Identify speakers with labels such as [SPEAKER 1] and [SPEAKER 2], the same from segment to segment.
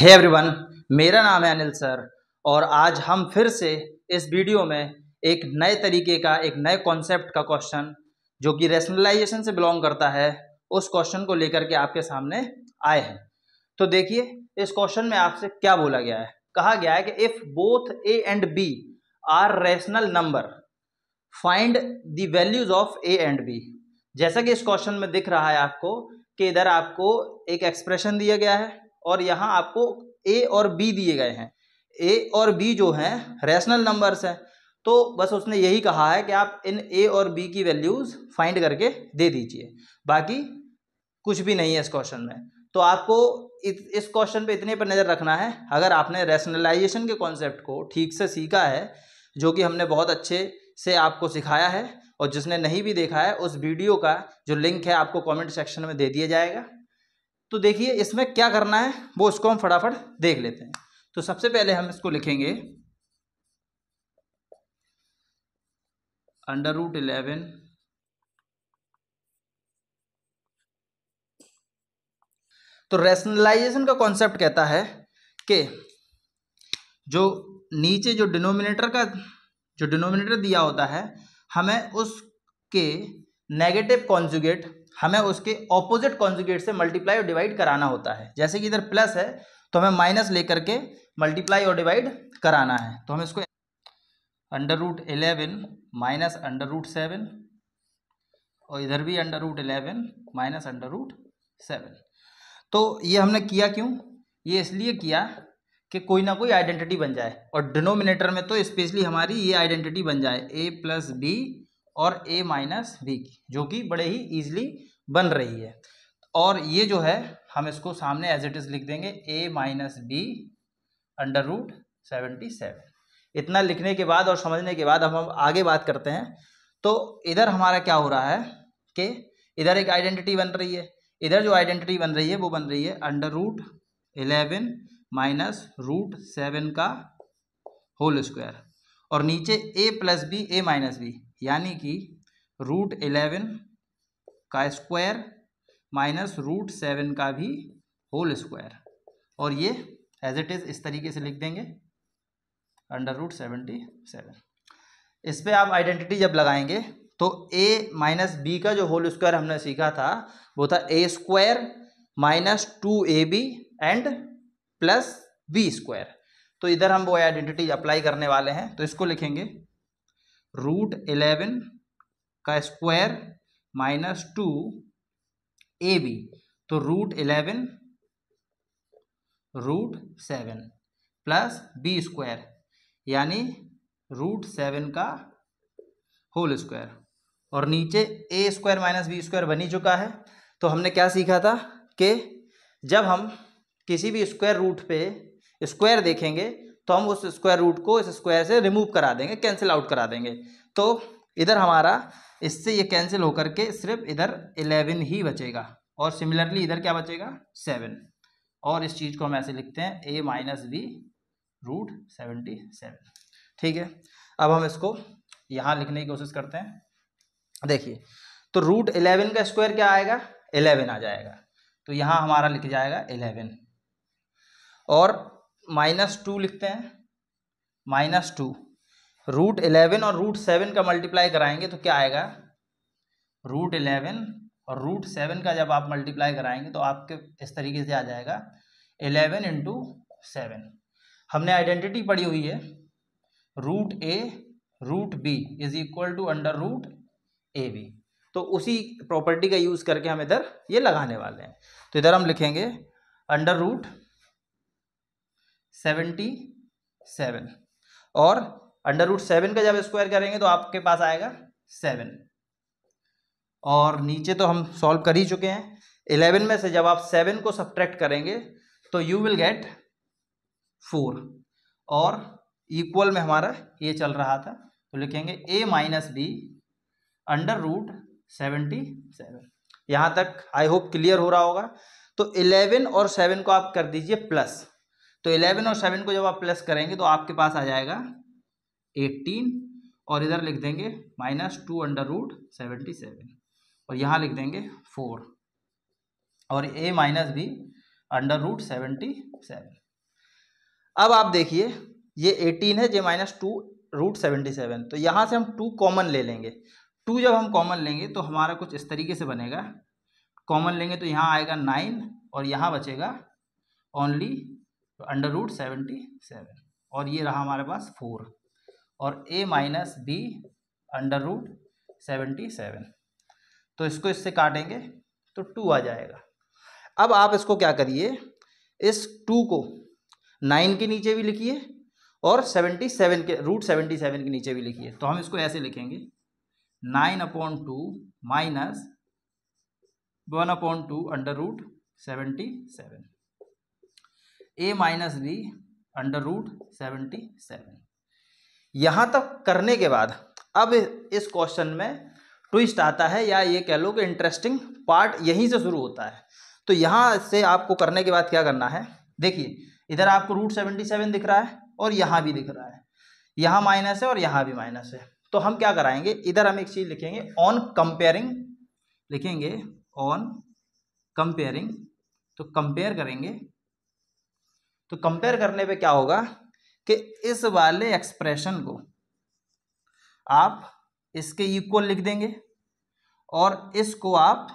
[SPEAKER 1] hey everyone मेरा नाम है अनिल सर और आज हम फिर से इस वीडियो में एक नए तरीके का एक नए कॉन्सेप्ट का क्वेश्चन जो कि रेशनलाइजेशन से बिलोंग करता है उस क्वेश्चन को लेकर के आपके सामने आए हैं तो देखिए इस क्वेश्चन में आपसे क्या बोला गया है कहा गया है कि if both A and B are rational number find the values of A and B जैसा कि इस क्वेश्चन में दिख रहा है आपको कि इधर आपको एक एक्सप्रेशन दिया गया है और यहाँ आपको ए और बी दिए गए हैं ए और बी जो हैं रैशनल नंबर्स हैं तो बस उसने यही कहा है कि आप इन ए और बी की वैल्यूज़ फाइंड करके दे दीजिए बाकी कुछ भी नहीं है इस क्वेश्चन में तो आपको इस क्वेश्चन पे इतने पर नज़र रखना है अगर आपने रैशनलाइजेशन के कॉन्सेप्ट को ठीक से सीखा है जो कि हमने बहुत अच्छे से आपको सिखाया है और जिसने नहीं भी देखा है उस वीडियो का जो लिंक है आपको कमेंट सेक्शन में दे दिया जाएगा तो देखिए इसमें क्या करना है वो उसको हम फटाफट देख लेते हैं तो सबसे पहले हम इसको लिखेंगे अंडर रूट इलेवन तो रैशनलाइजेशन का कॉन्सेप्ट कहता है कि जो नीचे जो डिनोमिनेटर का जो डिनोमिनेटर दिया होता है हमें उसके नेगेटिव कॉन्जुगेट हमें उसके ऑपोजिट कॉन्जुगेट से मल्टीप्लाई और डिवाइड कराना होता है जैसे कि इधर प्लस है तो हमें माइनस लेकर के मल्टीप्लाई और डिवाइड कराना है तो हम इसको under root eleven minus under root seven और इधर भी under root eleven minus under root seven तो ये हमने किया क्यों ये इसलिए किया कि कोई ना कोई आइडेंटिटी बन जाए और डिनोमिनेटर में तो स्पेशली हमारी ये आइडेंटिटी बन जाए ए प्लस बी और ए माइनस बी की जो कि बड़े ही ईजिली बन रही है और ये जो है हम इसको सामने एज इट इज़ लिख देंगे A minus B under root seventy seven इतना लिखने के बाद और समझने के बाद हम हम आगे बात करते हैं तो इधर हमारा क्या हो रहा है कि इधर एक आइडेंटिटी बन रही है इधर जो आइडेंटिटी बन रही है वो बन रही है under root eleven minus root seven का होल स्क्वायर और नीचे A plus B A minus B यानी कि रूट एलेवन का स्क्वायर माइनस रूट सेवन का भी होल स्क्वायर और ये एज इट इज़ इस तरीके से लिख देंगे अंडर रूट सेवेंटी सेवन इस पर आप आइडेंटिटी जब लगाएंगे तो ए माइनस बी का जो होल स्क्वायर हमने सीखा था वो था A square minus two A B and plus B square तो इधर हम वो आइडेंटिटी अप्लाई करने वाले हैं तो इसको लिखेंगे रूट इलेवन का square minus two A B तो root eleven root seven plus B square यानी रूट सेवन का होल स्क्वायर और नीचे A square minus B square बन ही चुका है तो हमने क्या सीखा था कि जब हम किसी भी स्क्वायर रूट पे स्क्वायर देखेंगे तो हम उस स्क्वायर रूट को इस स्क्वायर से रिमूव करा देंगे कैंसिल आउट करा देंगे तो इधर हमारा इससे ये कैंसिल होकर के सिर्फ इधर इलेवन ही बचेगा और सिमिलरली इधर क्या बचेगा सेवन और इस चीज़ को हम ऐसे लिखते हैं A minus B root seventy seven ठीक है अब हम इसको यहाँ लिखने की कोशिश करते हैं देखिए तो रूट इलेवन का स्क्वायर क्या आएगा इलेवन आ जाएगा तो यहाँ हमारा लिख जाएगा इलेवन और माइनस टू लिखते हैं माइनस टू रूट इलेवन और रूट सेवन का मल्टीप्लाई कराएंगे तो क्या आएगा रूट इलेवन और रूट सेवन का जब आप मल्टीप्लाई कराएंगे तो आपके इस तरीके से आ जाएगा इलेवन इंटू सेवन हमने आइडेंटिटी पढ़ी हुई है root A root B is equal to under root A B तो उसी प्रॉपर्टी का यूज़ करके हम इधर ये लगाने वाले हैं तो इधर हम लिखेंगे अंडर रूट सेवेंटी सेवन और अंडर रूट सेवन का जब स्क्वायर करेंगे तो आपके पास आएगा सेवन और नीचे तो हम सॉल्व कर ही चुके हैं इलेवन में से जब आप सेवन को सब्ट्रैक्ट करेंगे तो यू विल गेट फोर और इक्वल में हमारा ये चल रहा था तो लिखेंगे A minus B under root seventy seven यहाँ तक आई होप क्लियर हो रहा होगा तो इलेवन और सेवन को आप कर दीजिए प्लस तो इलेवन और सेवन को जब आप प्लस करेंगे तो आपके पास आ जाएगा एट्टीन और इधर लिख देंगे minus two under root seventy seven और यहाँ लिख देंगे फोर और A minus B under root seventy seven अब आप देखिए ये एटीन है जे minus two root seventy seven तो यहाँ से हम टू कॉमन ले लेंगे टू जब हम कॉमन लेंगे तो हमारा कुछ इस तरीके से बनेगा कॉमन लेंगे तो यहाँ आएगा नाइन और यहाँ बचेगा ओनली तो अंडर रूट सेवेंटी सेवन और ये रहा हमारे पास फोर और A minus B under root seventy seven तो इसको इससे काटेंगे तो टू आ जाएगा अब आप इसको क्या करिए इस टू को नाइन के नीचे भी लिखिए और सेवेंटी सेवन के रूट सेवेंटी सेवन के नीचे भी लिखिए तो हम इसको ऐसे लिखेंगे nine upon two minus one upon two under root seventy seven A minus B under root seventy seven यहाँ तक करने के बाद अब इस क्वेश्चन में ट्विस्ट आता है या ये कह लो कि इंटरेस्टिंग पार्ट यहीं से शुरू होता है तो यहाँ से आपको करने के बाद क्या करना है देखिए इधर आपको रूट सेवेंटी सेवन दिख रहा है और यहाँ भी दिख रहा है यहाँ माइनस है और यहाँ भी माइनस है तो हम क्या कराएंगे इधर हम एक चीज़ लिखेंगे ऑन कंपेयरिंग लिखेंगे ऑन कंपेयरिंग तो कंपेयर करेंगे तो कंपेयर करने पे क्या होगा कि इस वाले एक्सप्रेशन को आप इसके इक्वल लिख देंगे और इसको आप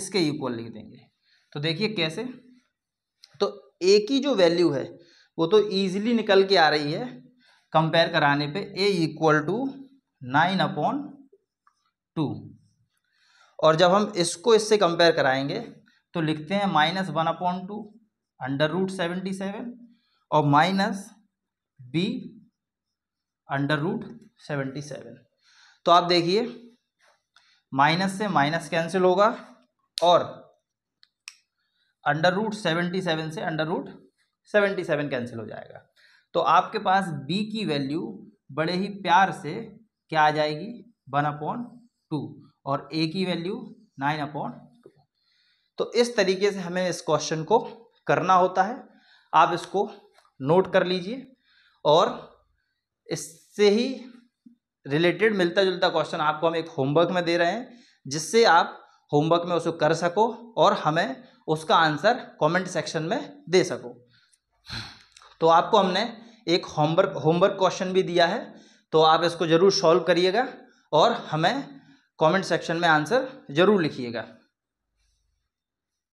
[SPEAKER 1] इसके इक्वल लिख देंगे तो देखिए कैसे तो ए की जो वैल्यू है वो तो इजीली निकल के आ रही है कंपेयर कराने पे A equal to nine upon two और जब हम इसको इससे कंपेयर कराएंगे तो लिखते हैं minus one upon two under root seventy seven और minus B under root seventy seven तो आप देखिए माइनस से माइनस कैंसिल होगा और अंडर रूट सेवेंटी सेवन से under root seventy seven cancel हो जाएगा तो आपके पास b की वैल्यू बड़े ही प्यार से क्या आ जाएगी वन अपॉन टू और a की वैल्यू नाइन अपॉन टू तो इस तरीके से हमें इस क्वेश्चन को करना होता है आप इसको नोट कर लीजिए और इससे ही रिलेटेड मिलता जुलता क्वेश्चन आपको हम एक होमवर्क में दे रहे हैं जिससे आप होमवर्क में उसको कर सको और हमें उसका आंसर कमेंट सेक्शन में दे सको तो आपको हमने एक होमवर्क होमवर्क क्वेश्चन भी दिया है तो आप इसको ज़रूर सॉल्व करिएगा और हमें कमेंट सेक्शन में आंसर ज़रूर लिखिएगा